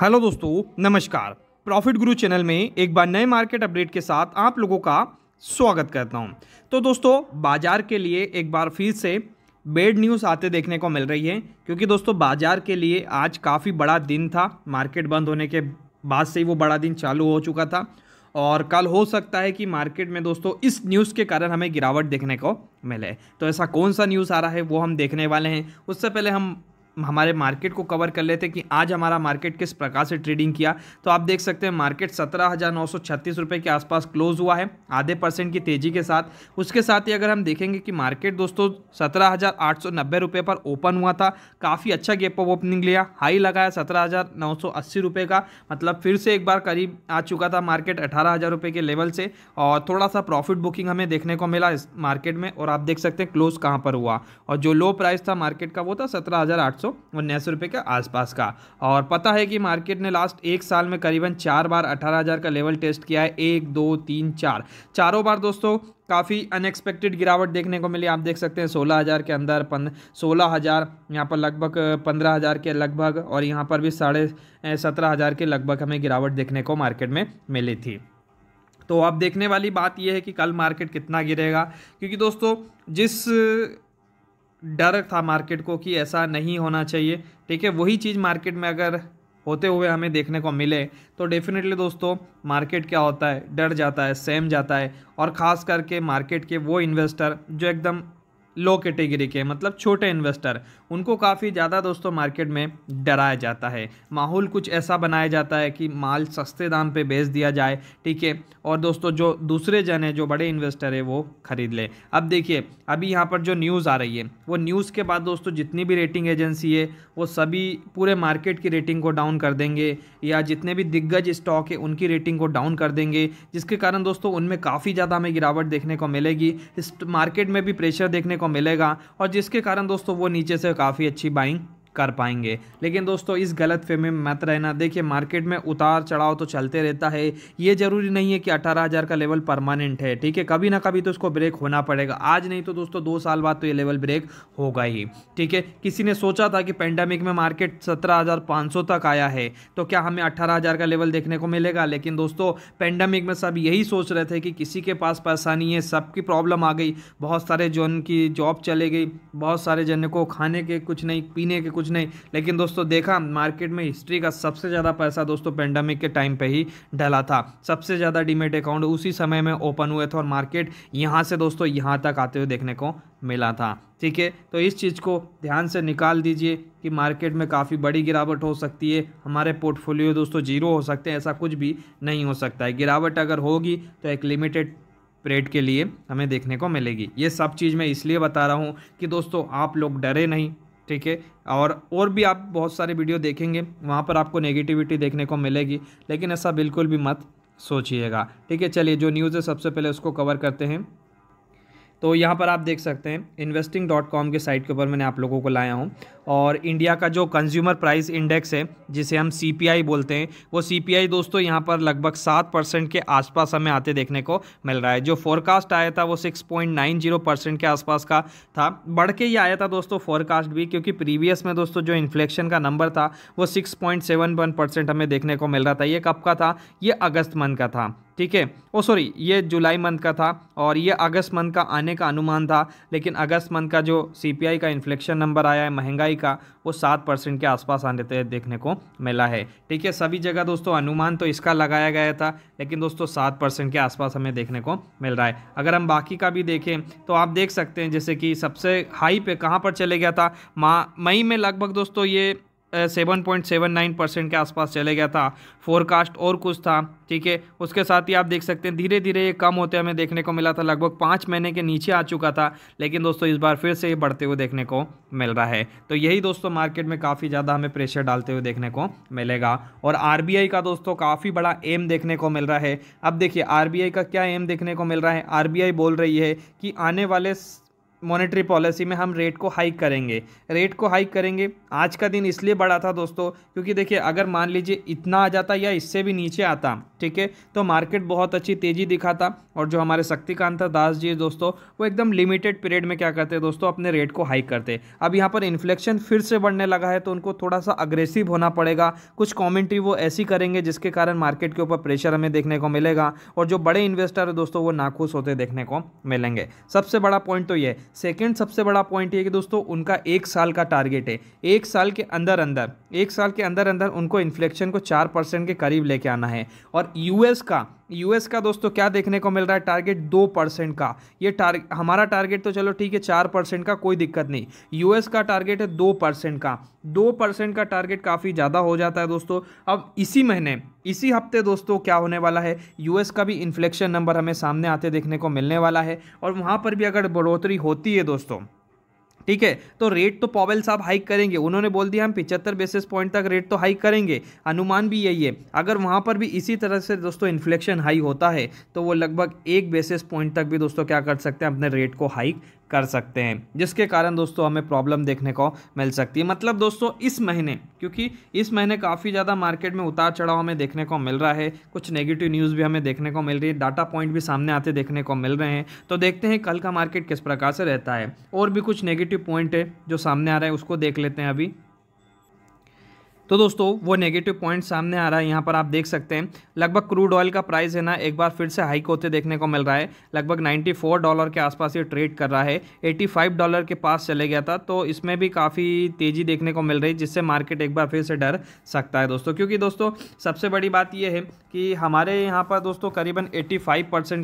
hello दोस्तों नमस्कार profit गुरु चैनल में एक बार नए मार्केट अपडेट के साथ आप लोगों का स्वागत करता हूं तो दोस्तों बाजार के लिए एक बार फिर से बेड न्यूज़ आते देखने को मिल रही है क्योंकि दोस्तों बाजार के लिए आज काफ़ी बड़ा दिन था मार्केट बंद होने के बाद से ही वो बड़ा दिन चालू हो चुका था और कल हो सकता है कि मार्केट में दोस्तों इस न्यूज़ के कारण हमें गिरावट देखने को मिले तो ऐसा कौन सा न्यूज़ आ रहा है वो हम देखने वाले हैं उससे पहले हम हमारे मार्केट को कवर कर लेते हैं कि आज हमारा मार्केट किस प्रकार से ट्रेडिंग किया तो आप देख सकते हैं मार्केट सत्रह हज़ार नौ सौ छत्तीस रुपये के आसपास क्लोज हुआ है आधे परसेंट की तेज़ी के साथ उसके साथ ही अगर हम देखेंगे कि मार्केट दोस्तों सत्रह हज़ार आठ सौ नब्बे रुपये पर ओपन हुआ था काफ़ी अच्छा गेप ऑफ ओपनिंग लिया हाई लगाया सत्रह हज़ार नौ सौ अस्सी रुपये का मतलब फिर से एक बार करीब आ चुका था मार्केट अठारह हज़ार रुपये के लेवल से और थोड़ा सा प्रॉफिट बुकिंग हमें देखने को मिला इस मार्केट में और आप देख सकते हैं क्लोज कहाँ पर हुआ और जो लो प्राइस था मार्केट का वो था सत्रह हज़ार आठ सौ सौ उन्नीस रुपये के आसपास का और पता है कि मार्केट ने लास्ट एक साल में करीबन चार बार अठारह हज़ार का लेवल टेस्ट किया है एक दो तीन चार चारों बार दोस्तों काफ़ी अनएक्सपेक्टेड गिरावट देखने को मिली आप देख सकते हैं सोलह हज़ार के अंदर पन सोलह हज़ार यहाँ पर लगभग पंद्रह हज़ार के लगभग और यहाँ पर भी साढ़े सत्रह हज़ार के लगभग हमें गिरावट देखने को मार्केट में मिली थी तो अब देखने वाली बात यह है कि कल मार्केट कितना गिरेगा क्योंकि दोस्तों जिस डर था मार्केट को कि ऐसा नहीं होना चाहिए ठीक है वही चीज़ मार्केट में अगर होते हुए हमें देखने को मिले तो डेफिनेटली दोस्तों मार्केट क्या होता है डर जाता है सेम जाता है और ख़ास करके मार्केट के वो इन्वेस्टर जो एकदम लो कैटेगरी के मतलब छोटे इन्वेस्टर उनको काफ़ी ज़्यादा दोस्तों मार्केट में डराया जाता है माहौल कुछ ऐसा बनाया जाता है कि माल सस्ते दाम पे बेच दिया जाए ठीक है और दोस्तों जो दूसरे जन है जो बड़े इन्वेस्टर है वो ख़रीद ले अब देखिए अभी यहाँ पर जो न्यूज़ आ रही है वो न्यूज़ के बाद दोस्तों जितनी भी रेटिंग एजेंसी है वो सभी पूरे मार्केट की रेटिंग को डाउन कर देंगे या जितने भी दिग्गज स्टॉक है उनकी रेटिंग को डाउन कर देंगे जिसके कारण दोस्तों उनमें काफ़ी ज़्यादा हमें गिरावट देखने को मिलेगी इस मार्केट में भी प्रेशर देखने को को मिलेगा और जिसके कारण दोस्तों वो नीचे से काफ़ी अच्छी बाइंग कर पाएंगे लेकिन दोस्तों इस गलत फेमे में मत रहना देखिए मार्केट में उतार चढ़ाव तो चलते रहता है ये ज़रूरी नहीं है कि अठारह हज़ार का लेवल परमानेंट है ठीक है कभी ना कभी तो इसको ब्रेक होना पड़ेगा आज नहीं तो दोस्तों दो साल बाद तो ये लेवल ब्रेक होगा ही ठीक है किसी ने सोचा था कि पेंडेमिक में मार्केट सत्रह हज़ार पाँच सौ तक आया है तो क्या हमें अट्ठारह हज़ार का लेवल देखने को मिलेगा लेकिन दोस्तों पेंडेमिक में सब यही सोच रहे थे कि किसी के पास पैसा नहीं है सबकी प्रॉब्लम आ गई बहुत सारे जो की जॉब चले गई बहुत सारे जन को खाने के कुछ नहीं पीने के कुछ कुछ नहीं लेकिन दोस्तों देखा मार्केट में हिस्ट्री का सबसे ज़्यादा पैसा दोस्तों पेंडेमिक के टाइम पे ही डला था सबसे ज़्यादा डीमेट अकाउंट उसी समय में ओपन हुए थे और मार्केट यहाँ से दोस्तों यहाँ तक आते हुए देखने को मिला था ठीक है तो इस चीज़ को ध्यान से निकाल दीजिए कि मार्केट में काफ़ी बड़ी गिरावट हो सकती है हमारे पोर्टफोलियो दोस्तों जीरो हो सकते हैं ऐसा कुछ भी नहीं हो सकता है गिरावट अगर होगी तो एक लिमिटेड पीरियड के लिए हमें देखने को मिलेगी ये सब चीज़ मैं इसलिए बता रहा हूँ कि दोस्तों आप लोग डरे नहीं ठीक है और और भी आप बहुत सारे वीडियो देखेंगे वहाँ पर आपको नेगेटिविटी देखने को मिलेगी लेकिन ऐसा बिल्कुल भी मत सोचिएगा ठीक है चलिए जो न्यूज़ है सबसे पहले उसको कवर करते हैं तो यहाँ पर आप देख सकते हैं इन्वेस्टिंग डॉट कॉम के साइट के ऊपर मैंने आप लोगों को लाया हूँ और इंडिया का जो कंज्यूमर प्राइस इंडेक्स है जिसे हम सी बोलते हैं वो सी दोस्तों यहाँ पर लगभग सात परसेंट के आसपास हमें आते देखने को मिल रहा है जो फोरकास्ट आया था वो सिक्स परसेंट के आसपास का था बढ़ के ही आया था दोस्तों फोरकास्ट भी क्योंकि प्रीवियस में दोस्तों जो इन्फ्लेक्शन का नंबर था वो सिक्स हमें देखने को मिल रहा था ये कब का था ये अगस्त मंथ का था ठीक है ओ सॉरी ये जुलाई मंथ का था और ये अगस्त मंथ का आने का अनुमान था लेकिन अगस्त मंथ का जो सीपीआई का इन्फ्लेक्शन नंबर आया है महंगाई का वो सात परसेंट के आसपास आने देखने को मिला है ठीक है सभी जगह दोस्तों अनुमान तो इसका लगाया गया था लेकिन दोस्तों सात परसेंट के आसपास हमें देखने को मिल रहा है अगर हम बाकी का भी देखें तो आप देख सकते हैं जैसे कि सबसे हाई पे कहाँ पर चले गया था मई में लगभग दोस्तों ये seven point seven nine percent के आसपास चले गया था फोरकास्ट और कुछ था ठीक है उसके साथ ही आप देख सकते हैं धीरे धीरे ये कम होते हमें देखने को मिला था लगभग पाँच महीने के नीचे आ चुका था लेकिन दोस्तों इस बार फिर से ये बढ़ते हुए देखने को मिल रहा है तो यही दोस्तों मार्केट में काफ़ी ज़्यादा हमें प्रेशर डालते हुए देखने को मिलेगा और आर का दोस्तों काफ़ी बड़ा एम देखने को मिल रहा है अब देखिए आर का क्या एम देखने को मिल रहा है आर बोल रही है कि आने वाले मॉनेटरी पॉलिसी में हम रेट को हाइक करेंगे रेट को हाइक करेंगे आज का दिन इसलिए बड़ा था दोस्तों क्योंकि देखिए अगर मान लीजिए इतना आ जाता या इससे भी नीचे आता ठीक है तो मार्केट बहुत अच्छी तेज़ी दिखाता और जो हमारे शक्तिकांत दास जी दोस्तों वो एकदम लिमिटेड पीरियड में क्या करते दोस्तों अपने रेट को हाइक करते अब यहाँ पर इन्फ्लेक्शन फिर से बढ़ने लगा है तो उनको थोड़ा सा अग्रेसिव होना पड़ेगा कुछ कॉमेंट्री वो ऐसी करेंगे जिसके कारण मार्केट के ऊपर प्रेशर हमें देखने को मिलेगा और जो बड़े इन्वेस्टर है दोस्तों वो नाखुश होते देखने को मिलेंगे सबसे बड़ा पॉइंट तो ये सेकेंड सबसे बड़ा पॉइंट ये कि दोस्तों उनका एक साल का टारगेट है एक साल के अंदर अंदर एक साल के अंदर अंदर उनको इन्फ्लेक्शन को चार परसेंट के करीब लेके आना है और यूएस का यूएस का दोस्तों क्या देखने को मिल रहा है टारगेट दो परसेंट का ये टार हमारा टारगेट तो चलो ठीक है चार परसेंट का कोई दिक्कत नहीं यूएस का टारगेट है दो परसेंट का दो परसेंट का टारगेट काफ़ी ज़्यादा हो जाता है दोस्तों अब इसी महीने इसी हफ्ते दोस्तों क्या होने वाला है यूएस का भी इन्फ्लेक्शन नंबर हमें सामने आते देखने को मिलने वाला है और वहाँ पर भी अगर बढ़ोतरी होती है दोस्तों ठीक है तो रेट तो पॉवेल साहब हाइक करेंगे उन्होंने बोल दिया हम पिचहत्तर बेसिस पॉइंट तक रेट तो हाइक करेंगे अनुमान भी यही है अगर वहाँ पर भी इसी तरह से दोस्तों इन्फ्लेक्शन हाई होता है तो वो लगभग एक बेसिस पॉइंट तक भी दोस्तों क्या कर सकते हैं अपने रेट को हाइक कर सकते हैं जिसके कारण दोस्तों हमें प्रॉब्लम देखने को मिल सकती है मतलब दोस्तों इस महीने क्योंकि इस महीने काफ़ी ज़्यादा मार्केट में उतार चढ़ाव हमें देखने को मिल रहा है कुछ नेगेटिव न्यूज़ भी हमें देखने को मिल रही है डाटा पॉइंट भी सामने आते देखने को मिल रहे हैं तो देखते हैं कल का मार्केट किस प्रकार से रहता है और भी कुछ नेगेटिव पॉइंट है जो सामने आ रहे हैं उसको देख लेते हैं अभी तो दोस्तों वो नेगेटिव पॉइंट सामने आ रहा है यहाँ पर आप देख सकते हैं लगभग क्रूड ऑयल का प्राइस है ना एक बार फिर से हाइक होते देखने को मिल रहा है लगभग 94 डॉलर के आसपास ये ट्रेड कर रहा है 85 डॉलर के पास चले गया था तो इसमें भी काफ़ी तेज़ी देखने को मिल रही है जिससे मार्केट एक बार फिर से डर सकता है दोस्तों क्योंकि दोस्तों सबसे बड़ी बात यह है कि हमारे यहाँ पर दोस्तों करीबन एट्टी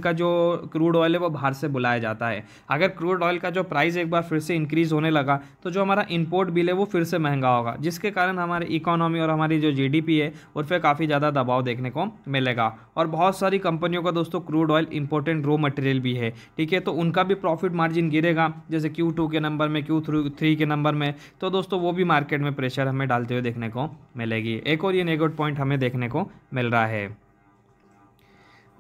का जो क्रूड ऑयल है वो बाहर से बुलाया जाता है अगर क्रूड ऑयल का जो प्राइस एक बार फिर से इंक्रीज़ होने लगा तो जो हमारा इम्पोर्ट बिल है वो फिर से महंगा होगा जिसके कारण हमारे ई इकोनॉमी और हमारी जो जीडीपी है उस पर काफ़ी ज़्यादा दबाव देखने को मिलेगा और बहुत सारी कंपनियों का दोस्तों crude oil important raw material भी है ठीक है तो उनका भी प्रॉफिट मार्जिन गिरेगा जैसे क्यू टू के नंबर में क्यू थ्री के नंबर में तो दोस्तों वो भी मार्केट में प्रेशर हमें डालते हुए देखने को मिलेगी एक और ये नेगेटिव पॉइंट हमें देखने को मिल रहा है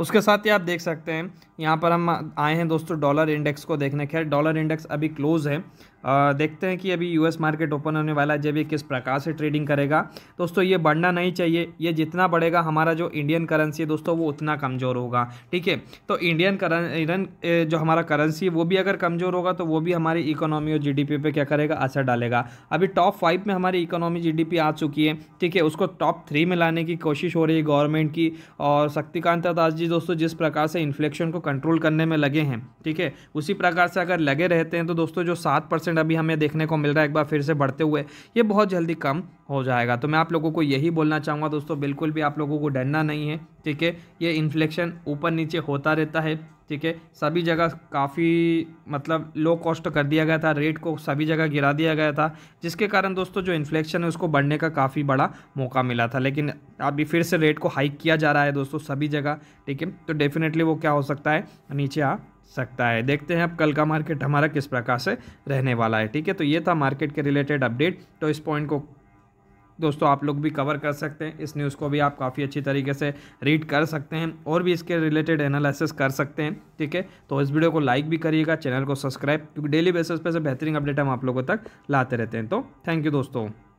उसके साथ ही आप देख सकते हैं यहाँ पर हम आए हैं दोस्तों डॉलर इंडेक्स को देखने खैर डॉलर इंडेक्स अभी क्लोज़ है आ, देखते हैं कि अभी यूएस मार्केट ओपन होने वाला है जब ये किस प्रकार से ट्रेडिंग करेगा दोस्तों ये बढ़ना नहीं चाहिए ये जितना बढ़ेगा हमारा जो इंडियन करेंसी है दोस्तों वो उतना कमज़ोर होगा ठीक है तो इंडियन करन जो हमारा करेंसी है वो भी अगर कमज़ोर होगा तो वो भी हमारी इकोनॉमी और जी पे क्या करेगा असर डालेगा अभी टॉप फाइव में हमारी इकोनॉमी जी आ चुकी है ठीक है उसको टॉप थ्री में लाने की कोशिश हो रही है गवर्नमेंट की और शक्तिकांत दास जी दोस्तों जिस प्रकार से इन्फ्लेक्शन को कंट्रोल करने में लगे हैं ठीक है उसी प्रकार से अगर लगे रहते हैं तो दोस्तों जो सात परसेंट अभी हमें देखने को मिल रहा है एक बार फिर से बढ़ते हुए ये बहुत जल्दी कम हो जाएगा तो मैं आप लोगों को यही बोलना चाहूँगा दोस्तों बिल्कुल भी आप लोगों को डरना नहीं है ठीक है ये इन्फ्लेक्शन ऊपर नीचे होता रहता है ठीक है सभी जगह काफ़ी मतलब लो कॉस्ट कर दिया गया था रेट को सभी जगह गिरा दिया गया था जिसके कारण दोस्तों जो इन्फ्लेक्शन है उसको बढ़ने का काफ़ी बड़ा मौका मिला था लेकिन अभी फिर से रेट को हाइक किया जा रहा है दोस्तों सभी जगह ठीक है तो डेफिनेटली वो क्या हो सकता है नीचे आ सकता है देखते हैं अब कल का मार्केट हमारा किस प्रकार से रहने वाला है ठीक है तो ये था मार्केट के रिलेटेड अपडेट तो इस पॉइंट को दोस्तों आप लोग भी कवर कर सकते हैं इस न्यूज़ को भी आप काफ़ी अच्छी तरीके से रीड कर सकते हैं और भी इसके रिलेटेड एनालिसिस कर सकते हैं ठीक है तो इस वीडियो को लाइक भी करिएगा चैनल को सब्सक्राइब क्योंकि डेली बेसिस पे से बेहतरीन अपडेट हम आप लोगों तक लाते रहते हैं तो थैंक यू दोस्तों